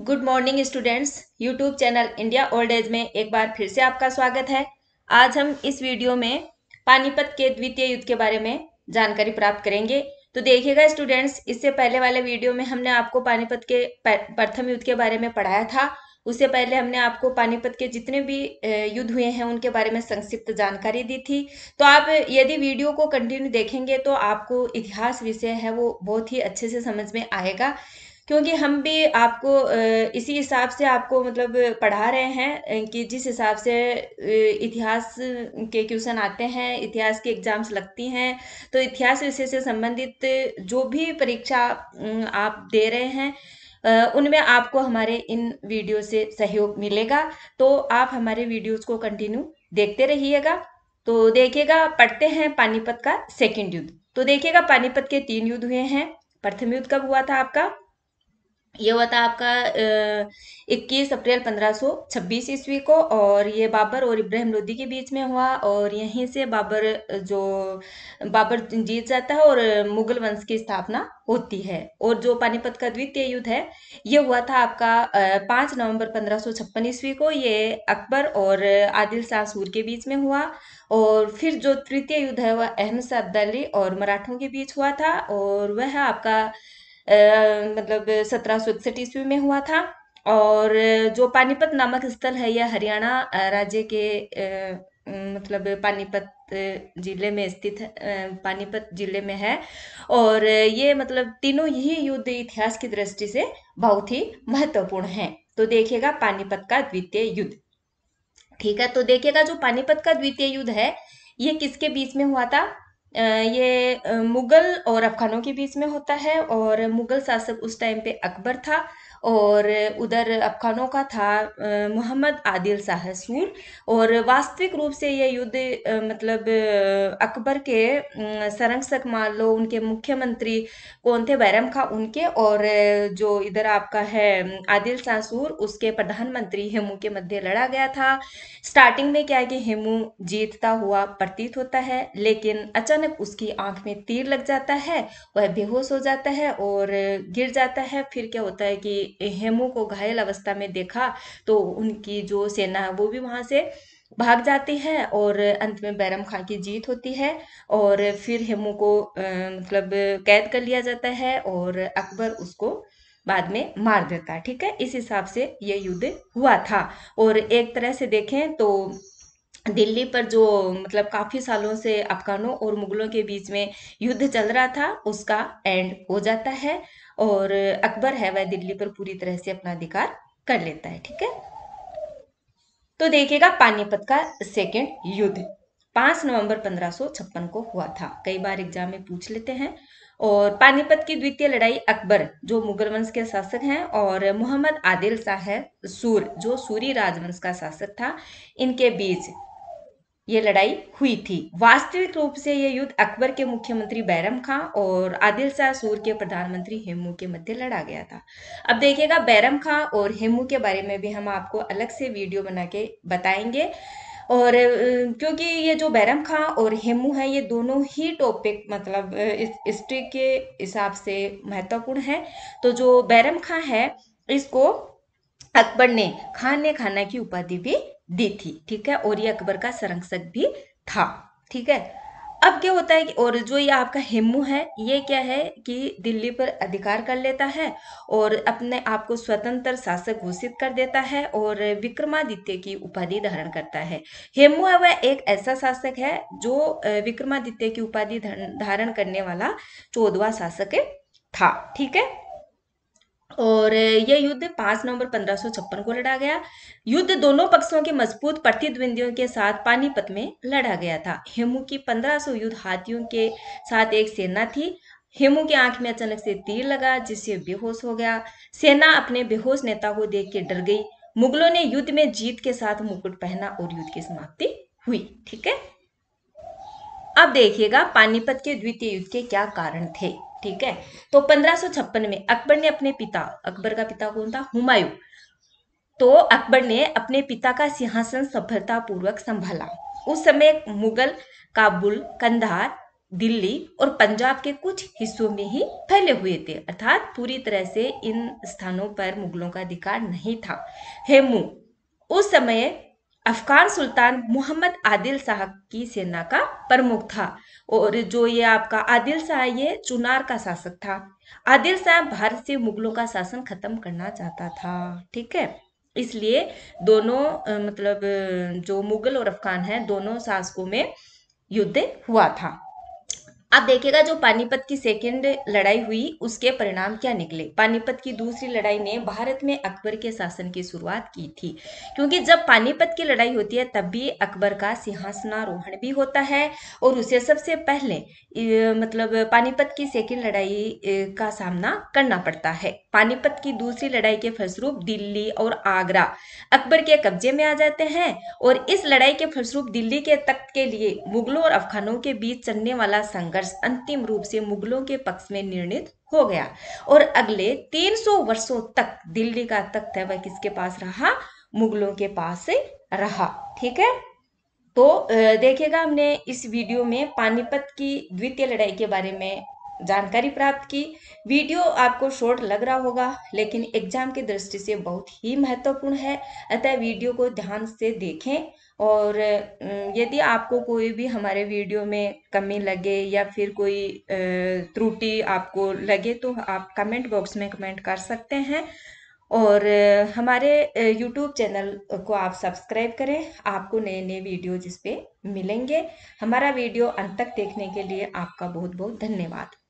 good morning students YouTube channel India old age में एक बार फिर से आपका स्वागत है आज हम इस वीडियो में पानीपत के द्वितीय युद्ध के बारे में जानकारी प्राप्त करेंगे तो देखिएगा स्टूडेंट्स इससे पहले वाले वीडियो में हमने आपको पानीपत के प्रथम युद्ध के बारे में पढ़ाया था उससे पहले हमने आपको पानीपत के जितने भी युद्ध हुए हैं उनके बारे में संक्षिप्त जानकारी दी थी तो आप यदि वीडियो को कंटिन्यू देखेंगे तो आपको इतिहास विषय है वो बहुत ही अच्छे से समझ में आएगा क्योंकि हम भी आपको इसी हिसाब से आपको मतलब पढ़ा रहे हैं कि जिस हिसाब से इतिहास के क्वेश्चन आते हैं इतिहास की एग्जाम्स लगती हैं तो इतिहास विषय से संबंधित जो भी परीक्षा आप दे रहे हैं उनमें आपको हमारे इन वीडियो से सहयोग मिलेगा तो आप हमारे वीडियोस को कंटिन्यू देखते रहिएगा तो देखिएगा पढ़ते हैं पानीपत का सेकेंड युद्ध तो देखिएगा पानीपत के तीन युद्ध हुए हैं प्रथम युद्ध कब हुआ था आपका ये हुआ था आपका इक्कीस अप्रैल पंद्रह सौ छब्बीस ईस्वी को और ये बाबर और इब्राहिम लोदी के बीच में हुआ और यहीं से बाबर जो बाबर जीत जाता है और मुगल वंश की स्थापना होती है और जो पानीपत का द्वितीय युद्ध है ये हुआ था आपका पाँच नवंबर पंद्रह छप्पन ईस्वी को ये अकबर और आदिल शाह सूर के बीच में हुआ और फिर जो तृतीय युद्ध है वह अहमद शाह अब्दाली और मराठों के बीच हुआ था और वह आपका मतलब सत्रह सौ इकसठ ईस्वी में हुआ था और जो पानीपत नामक स्थल है यह हरियाणा राज्य के मतलब पानीपत जिले में स्थित पानीपत जिले में है और ये मतलब तीनों ही युद्ध इतिहास की दृष्टि से बहुत ही महत्वपूर्ण है तो देखिएगा पानीपत का द्वितीय युद्ध ठीक है तो देखिएगा जो पानीपत का द्वितीय युद्ध है ये किसके बीच में हुआ था ये मुगल और अफ़गानों के बीच में होता है और मुगल शासक उस टाइम पे अकबर था और उधर अफगानों का था मोहम्मद आदिल शाह सूर और वास्तविक रूप से यह युद्ध मतलब अकबर के सरंगसक मान लो उनके मुख्यमंत्री कौन थे बैरम खा उनके और जो इधर आपका है आदिल शाह सूर उसके प्रधानमंत्री हेमू के मध्य लड़ा गया था स्टार्टिंग में क्या है कि हेमू जीतता हुआ प्रतीत होता है लेकिन अचानक उसकी आंख में तीर लग जाता है वह बेहोश हो जाता है और गिर जाता है फिर क्या होता है कि हेमू को घायल अवस्था में देखा तो उनकी जो सेना है वो भी वहाँ से भाग जाती है और अंत में बैरम खां की जीत होती है और फिर हेमू को मतलब कैद कर लिया जाता है और अकबर उसको बाद में मार देता है ठीक है इस हिसाब से ये युद्ध हुआ था और एक तरह से देखें तो दिल्ली पर जो मतलब काफ़ी सालों से अफगानों और मुगलों के बीच में युद्ध चल रहा था उसका एंड हो जाता है और अकबर है वह दिल्ली पर पूरी तरह से अपना अधिकार कर लेता है ठीक है तो देखिएगा पानीपत का सेकेंड युद्ध पांच नवंबर पंद्रह को हुआ था कई बार एग्जाम में पूछ लेते हैं और पानीपत की द्वितीय लड़ाई अकबर जो मुगल वंश के शासक हैं और मोहम्मद आदिल शाह सूर जो सूरी राजवंश का शासक था इनके बीच ये लड़ाई हुई थी वास्तविक रूप से यह युद्ध अकबर के मुख्यमंत्री बैरम खां और आदिल शाह सूर के प्रधानमंत्री हेमू के मध्य लड़ा गया था अब देखिएगा बैरम खां और हेमू के बारे में भी हम आपको अलग से वीडियो बना के बताएंगे और क्योंकि ये जो बैरम खां और हेमू है ये दोनों ही टॉपिक मतलब हिस्ट्री के हिसाब से महत्वपूर्ण है तो जो बैरम खां है इसको अकबर ने खान ने खाना की उपाधि भी दी थी ठीक है और ये अकबर का संरक्षक भी था ठीक है अब क्या होता है कि और जो ये आपका हेमू है ये क्या है कि दिल्ली पर अधिकार कर लेता है और अपने आप को स्वतंत्र शासक घोषित कर देता है और विक्रमादित्य की उपाधि धारण करता है हेमू है वह एक ऐसा शासक है जो विक्रमादित्य की उपाधि धारण करने वाला चौदवा शासक था ठीक है और यह युद्ध पांच नवंबर पंद्रह को लड़ा गया युद्ध दोनों पक्षों के मजबूत प्रतिद्वंदियों के साथ पानीपत में लड़ा गया था हेमू की 1500 युद्ध हाथियों के साथ एक सेना थी हेमू की आंख में अचानक से तीर लगा जिससे बेहोश हो गया सेना अपने बेहोश नेता को देख के डर गई मुगलों ने युद्ध में जीत के साथ मुकुट पहना और युद्ध की समाप्ति हुई ठीक है अब देखिएगा पानीपत के द्वितीय युद्ध के क्या कारण थे ठीक है तो पंद्रह में अकबर ने अपने पिता अकबर का पिता कौन था हुमायूं तो अकबर ने अपने पिता का सिंहासन सफलतापूर्वक संभाला उस समय मुगल काबुल कंधार दिल्ली और पंजाब के कुछ हिस्सों में ही फैले हुए थे अर्थात पूरी तरह से इन स्थानों पर मुगलों का अधिकार नहीं था हेमू उस समय अफगान सुल्तान मोहम्मद आदिल शाह की सेना का प्रमुख था और जो ये आपका आदिल शाह ये चुनार का शासक था आदिल शाह भारत से मुगलों का शासन खत्म करना चाहता था ठीक है इसलिए दोनों मतलब जो मुगल और अफगान हैं दोनों शासकों में युद्ध हुआ था आप देखिएगा जो पानीपत की सेकेंड लड़ाई हुई उसके परिणाम क्या निकले पानीपत की दूसरी लड़ाई ने भारत में अकबर के शासन की शुरुआत की थी क्योंकि जब पानीपत की लड़ाई होती है तब भी अकबर का सिंहासनारोहण भी होता है और उसे सबसे पहले मतलब पानीपत की सेकेंड लड़ाई का सामना करना पड़ता है पानीपत की दूसरी लड़ाई के फलस्वरूप दिल्ली और आगरा अकबर के कब्जे में आ जाते हैं और इस लड़ाई के फलस्वरूप दिल्ली के तख्त के लिए मुगलों और अफगानों के बीच चलने वाला संघर्ष संघर्ष अंतिम रूप से मुगलों के पक्ष में निर्णित हो गया और अगले 300 वर्षों तक दिल्ली का तख्त है वह किसके पास रहा मुगलों के पास रहा ठीक है तो देखिएगा हमने इस वीडियो में पानीपत की द्वितीय लड़ाई के बारे में जानकारी प्राप्त की वीडियो आपको शॉर्ट लग रहा होगा लेकिन एग्जाम की दृष्टि से बहुत ही महत्वपूर्ण है अतः वीडियो को ध्यान से देखें और यदि आपको कोई भी हमारे वीडियो में कमी लगे या फिर कोई त्रुटि आपको लगे तो आप कमेंट बॉक्स में कमेंट कर सकते हैं और हमारे YouTube चैनल को आप सब्सक्राइब करें आपको नए नए वीडियो जिसपे मिलेंगे हमारा वीडियो अंत तक देखने के लिए आपका बहुत बहुत धन्यवाद